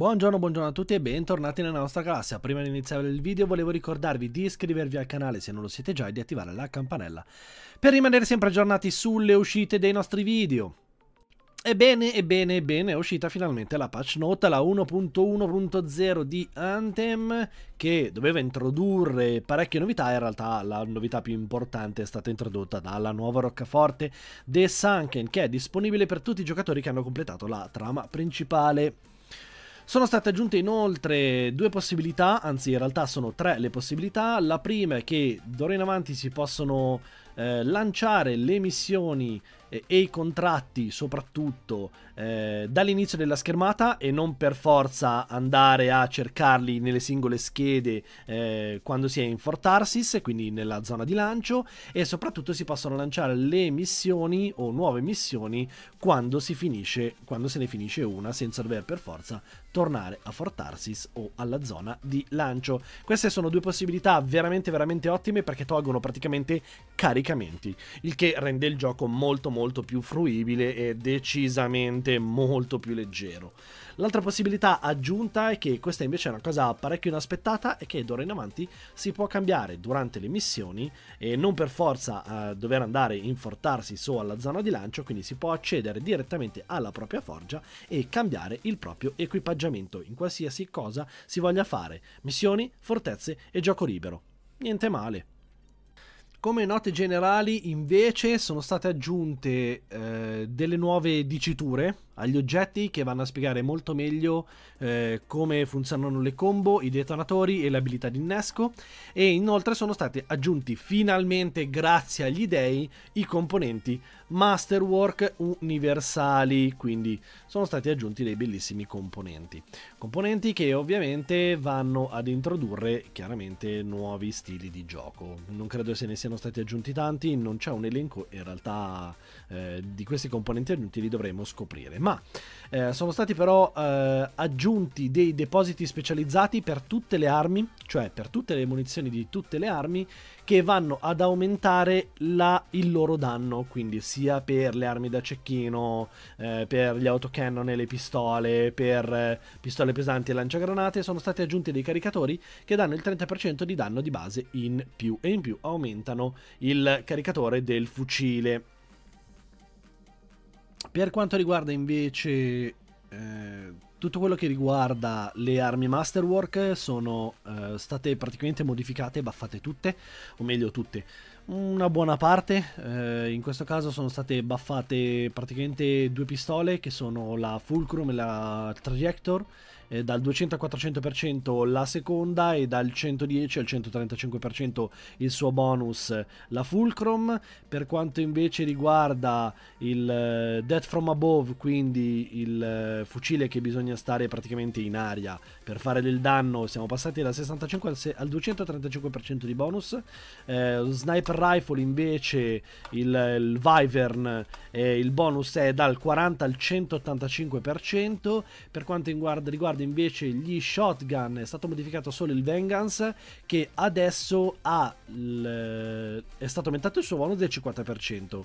Buongiorno, buongiorno a tutti e bentornati nella nostra classe. Prima di iniziare il video volevo ricordarvi di iscrivervi al canale se non lo siete già e di attivare la campanella per rimanere sempre aggiornati sulle uscite dei nostri video. Ebbene, ebbene, ebbene, è uscita finalmente la patch note, la 1.1.0 di Anthem, che doveva introdurre parecchie novità, in realtà la novità più importante è stata introdotta dalla nuova roccaforte The Sunken, che è disponibile per tutti i giocatori che hanno completato la trama principale. Sono state aggiunte inoltre due possibilità, anzi in realtà sono tre le possibilità. La prima è che d'ora in avanti si possono eh, lanciare le missioni eh, e i contratti soprattutto eh, dall'inizio della schermata e non per forza andare a cercarli nelle singole schede eh, quando si è in Fortarsis quindi nella zona di lancio e soprattutto si possono lanciare le missioni o nuove missioni quando si finisce, quando se ne finisce una senza dover per forza tornare a Fort Tarsis o alla zona di lancio. Queste sono due possibilità veramente veramente ottime perché tolgono praticamente caricamenti, il che rende il gioco molto molto più fruibile e decisamente molto più leggero. L'altra possibilità aggiunta è che questa invece è una cosa parecchio inaspettata è che d'ora in avanti si può cambiare durante le missioni e non per forza eh, dover andare in Fort Tarsis o alla zona di lancio, quindi si può accedere direttamente alla propria forgia e cambiare il proprio equipaggio dell'equipaggiamento in qualsiasi cosa si voglia fare, missioni, fortezze e gioco libero. Niente male. Come note generali invece sono state aggiunte eh, delle nuove diciture agli oggetti che vanno a spiegare molto meglio eh, come funzionano le combo, i detonatori e le abilità di innesco e inoltre sono stati aggiunti finalmente grazie agli dei i componenti Masterwork universali, quindi sono stati aggiunti dei bellissimi componenti. Componenti che ovviamente vanno ad introdurre chiaramente nuovi stili di gioco. Non credo se ne siano stati aggiunti tanti, non c'è un elenco in realtà eh, di questi componenti aggiunti li dovremo scoprire. Ma ma eh, sono stati però eh, aggiunti dei depositi specializzati per tutte le armi, cioè per tutte le munizioni di tutte le armi, che vanno ad aumentare la, il loro danno, quindi sia per le armi da cecchino, eh, per gli autocannon e le pistole, per eh, pistole pesanti e lanciagranate, sono stati aggiunti dei caricatori che danno il 30% di danno di base in più e in più aumentano il caricatore del fucile. Per quanto riguarda invece eh, tutto quello che riguarda le armi Masterwork sono eh, state praticamente modificate, buffate tutte, o meglio tutte, una buona parte, eh, in questo caso sono state buffate praticamente due pistole che sono la Fulcrum e la Trajector eh, dal 200 al 400% la seconda e dal 110 al 135% il suo bonus la Fulcrum. Per quanto invece riguarda il eh, Death from Above, quindi il eh, fucile che bisogna stare praticamente in aria per fare del danno, siamo passati dal 65 al, al 235% di bonus. Eh, sniper Rifle invece il, il Vivern, eh, il bonus è dal 40 al 185%. Per quanto riguarda riguarda invece gli shotgun è stato modificato solo il Vengeance che adesso l... è stato aumentato il suo volo del 50%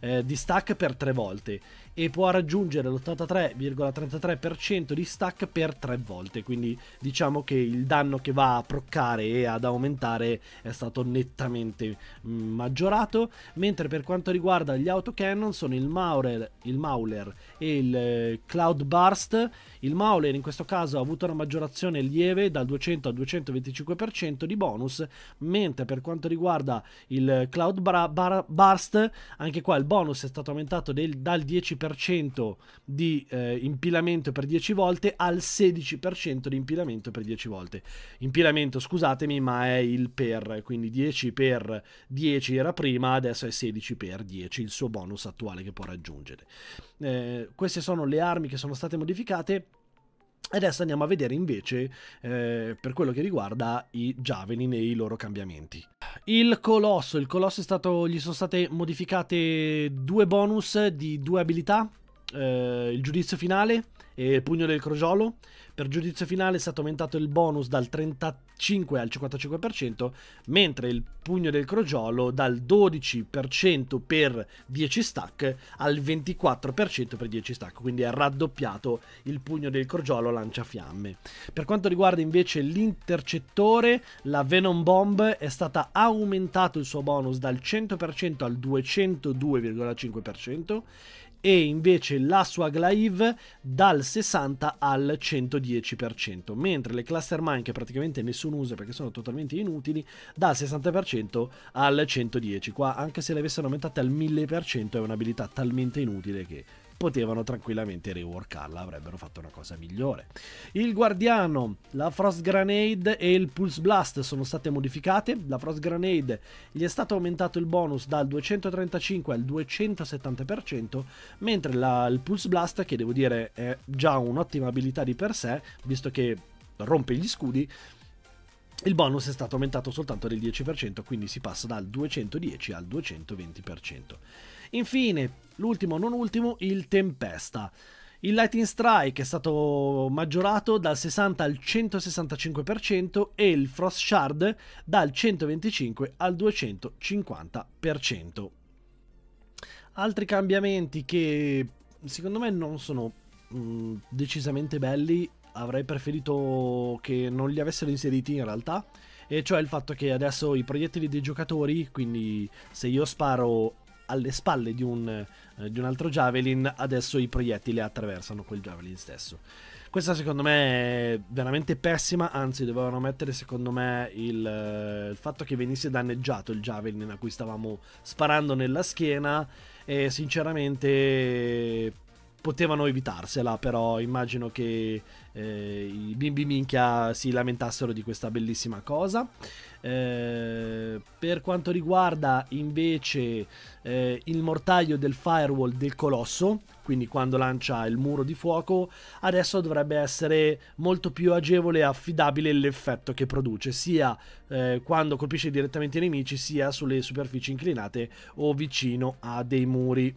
eh, di stack per 3 volte e può raggiungere l'83,33% di stack per 3 volte quindi diciamo che il danno che va a proccare e ad aumentare è stato nettamente mm, maggiorato mentre per quanto riguarda gli autocannon sono il Maurer, il Mauler e il eh, Cloud Burst il Mauler in questo caso caso ha avuto una maggiorazione lieve dal 200 al 225% di bonus, mentre per quanto riguarda il Cloud bar- bar- Burst, anche qua il bonus è stato aumentato del, dal 10% di eh, impilamento per 10 volte al 16% di impilamento per 10 volte. Impilamento, scusatemi, ma è il per, quindi 10 per 10 era prima, adesso è 16 per 10 il suo bonus attuale che può raggiungere. Eh, queste sono le armi che sono state modificate Adesso andiamo a vedere invece eh, per quello che riguarda i Javelin e i loro cambiamenti. Il Colosso, il Colosso stato, gli sono state modificate due bonus di due abilità eh, il giudizio finale e il pugno del crogiolo. Per giudizio finale è stato aumentato il bonus dal 35 al 55%, mentre il pugno del crogiolo dal 12% per 10 stack al 24% per 10 stack, quindi è raddoppiato il pugno del crogiolo lanciafiamme. Per quanto riguarda invece l'intercettore, la Venom Bomb è stata aumentato il suo bonus dal 100% al 202,5% e invece la sua Glaive dal 60 al 110%, mentre le cluster mine che praticamente nessuno usa perché sono totalmente inutili dal 60% al 110%. Qua anche se le avessero aumentate al 1000% è un'abilità talmente inutile che potevano tranquillamente reworkarla, avrebbero fatto una cosa migliore. Il Guardiano, la Frost Grenade e il Pulse Blast sono state modificate. La Frost Grenade gli è stato aumentato il bonus dal 235 al 270%, mentre la, il Pulse Blast, che devo dire è già un'ottima abilità di per sé, visto che rompe gli scudi, il bonus è stato aumentato soltanto del 10%, quindi si passa dal 210 al 220%. Infine, l'ultimo, non ultimo, il Tempesta. Il Lightning Strike è stato maggiorato dal 60 al 165% e il Frost Shard dal 125 al 250%. Altri cambiamenti che secondo me non sono mh, mm, decisamente belli, avrei preferito che non li avessero inseriti in realtà, e cioè il fatto che adesso i proiettili dei giocatori, quindi se io sparo alle spalle di un, eh, di un altro javelin, adesso i proiettili attraversano quel javelin stesso. Questa secondo me è veramente pessima, anzi dovevano mettere secondo me il, eh, il, fatto che venisse danneggiato il javelin a cui stavamo sparando nella schiena e sinceramente potevano evitarsela, però immagino che eh, i bimbi minchia si lamentassero di questa bellissima cosa. Eh, per quanto riguarda invece eh, il mortaio del firewall del colosso, quindi quando lancia il muro di fuoco, adesso dovrebbe essere molto più agevole e affidabile l'effetto che produce, sia eh, quando colpisce direttamente i nemici, sia sulle superfici inclinate o vicino a dei muri.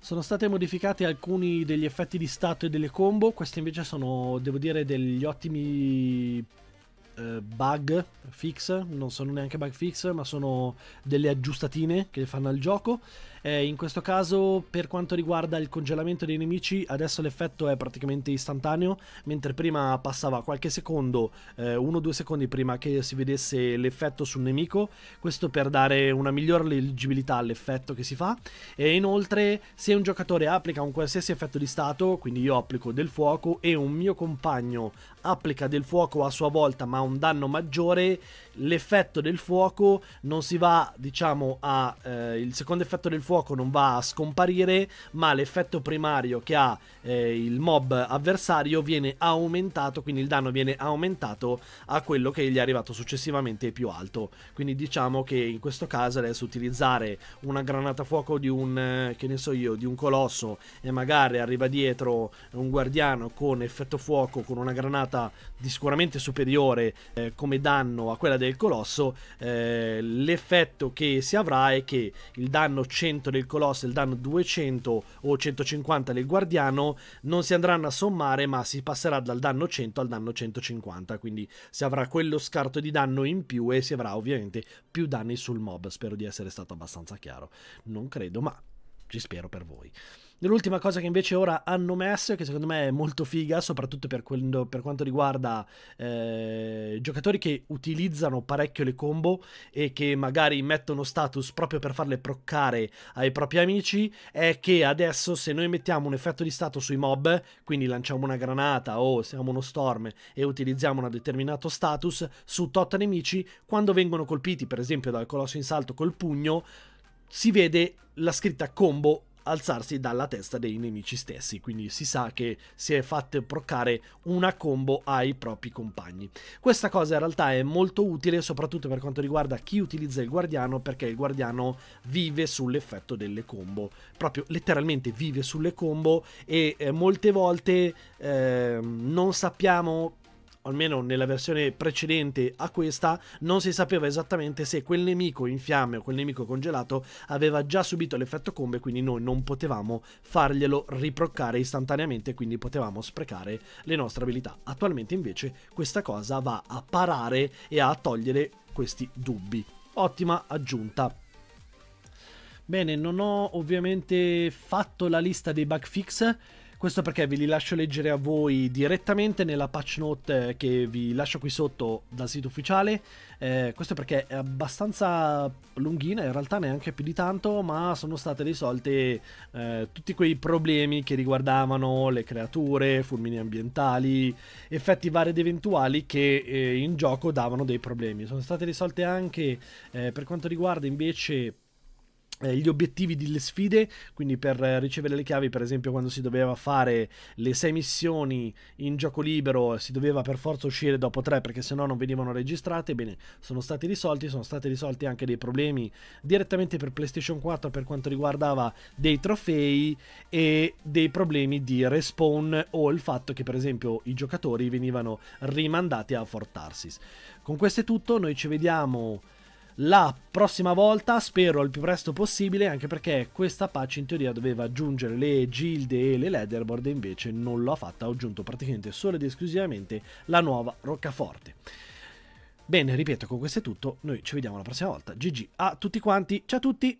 Sono state modificati alcuni degli effetti di stato e delle combo, questi invece sono, devo dire, degli ottimi eh, bug fix, non sono neanche bug fix, ma sono delle aggiustatine che le fanno al gioco eh, in questo caso, per quanto riguarda il congelamento dei nemici, adesso l'effetto è praticamente istantaneo, mentre prima passava qualche secondo, eh, uno o due secondi prima che si vedesse l'effetto sul nemico. Questo per dare una migliore leggibilità all'effetto che si fa. E inoltre, se un giocatore applica un qualsiasi effetto di stato, quindi io applico del fuoco e un mio compagno applica del fuoco a sua volta ma un danno maggiore, l'effetto del fuoco non si va, diciamo, a eh, il secondo effetto del fuoco fuoco non va a scomparire, ma l'effetto primario che ha eh, il mob avversario viene aumentato, quindi il danno viene aumentato a quello che gli è arrivato successivamente più alto. Quindi diciamo che in questo caso adesso utilizzare una granata fuoco di un, eh, che ne so io, di un colosso e magari arriva dietro un guardiano con effetto fuoco, con una granata di sicuramente superiore eh, come danno a quella del colosso, eh, l'effetto che si avrà è che il danno 100 100 del il danno 200 o 150 del Guardiano, non si andranno a sommare ma si passerà dal danno 100 al danno 150, quindi si avrà quello scarto di danno in più e si avrà ovviamente più danni sul mob, spero di essere stato abbastanza chiaro, non credo ma ci spero per voi. L'ultima cosa che invece ora hanno messo, e che secondo me è molto figa, soprattutto per, quello, per quanto riguarda eh, giocatori che utilizzano parecchio le combo e che magari mettono status proprio per farle proccare ai propri amici, è che adesso se noi mettiamo un effetto di stato sui mob, quindi lanciamo una granata o siamo uno storm e utilizziamo un determinato status, su tot nemici, quando vengono colpiti per esempio dal colosso in salto col pugno, si vede la scritta combo alzarsi dalla testa dei nemici stessi, quindi si sa che si è fatte proccare una combo ai propri compagni. Questa cosa in realtà è molto utile soprattutto per quanto riguarda chi utilizza il guardiano perché il guardiano vive sull'effetto delle combo, proprio letteralmente vive sulle combo e eh, molte volte eh, non sappiamo almeno nella versione precedente a questa, non si sapeva esattamente se quel nemico in fiamme o quel nemico congelato aveva già subito l'effetto combo e quindi noi non potevamo farglielo riproccare istantaneamente, quindi potevamo sprecare le nostre abilità. Attualmente invece questa cosa va a parare e a togliere questi dubbi. Ottima aggiunta. Bene, non ho ovviamente fatto la lista dei bug fix, questo perché ve li lascio leggere a voi direttamente nella patch note che vi lascio qui sotto dal sito ufficiale. Eh, questo perché è abbastanza lunghina, in realtà neanche più di tanto, ma sono state risolte eh, tutti quei problemi che riguardavano le creature, fulmini ambientali, effetti vari ed eventuali che eh, in gioco davano dei problemi. Sono state risolte anche eh, per quanto riguarda invece eh, gli obiettivi delle sfide, quindi per eh, ricevere le chiavi, per esempio, quando si doveva fare le sei missioni in gioco libero, si doveva per forza uscire dopo tre perché sennò non venivano registrate. Bene, sono stati risolti, sono stati risolti anche dei problemi direttamente per PlayStation 4 per quanto riguardava dei trofei e dei problemi di respawn o il fatto che, per esempio, i giocatori venivano rimandati a Fort Tarsis. Con questo è tutto, noi ci vediamo la prossima volta spero al più presto possibile, anche perché questa patch in teoria doveva aggiungere le gilde e le leaderboard e invece non l'ho fatta, ho aggiunto praticamente solo ed esclusivamente la nuova roccaforte. Bene, ripeto, con questo è tutto, noi ci vediamo la prossima volta. GG a tutti quanti, ciao a tutti!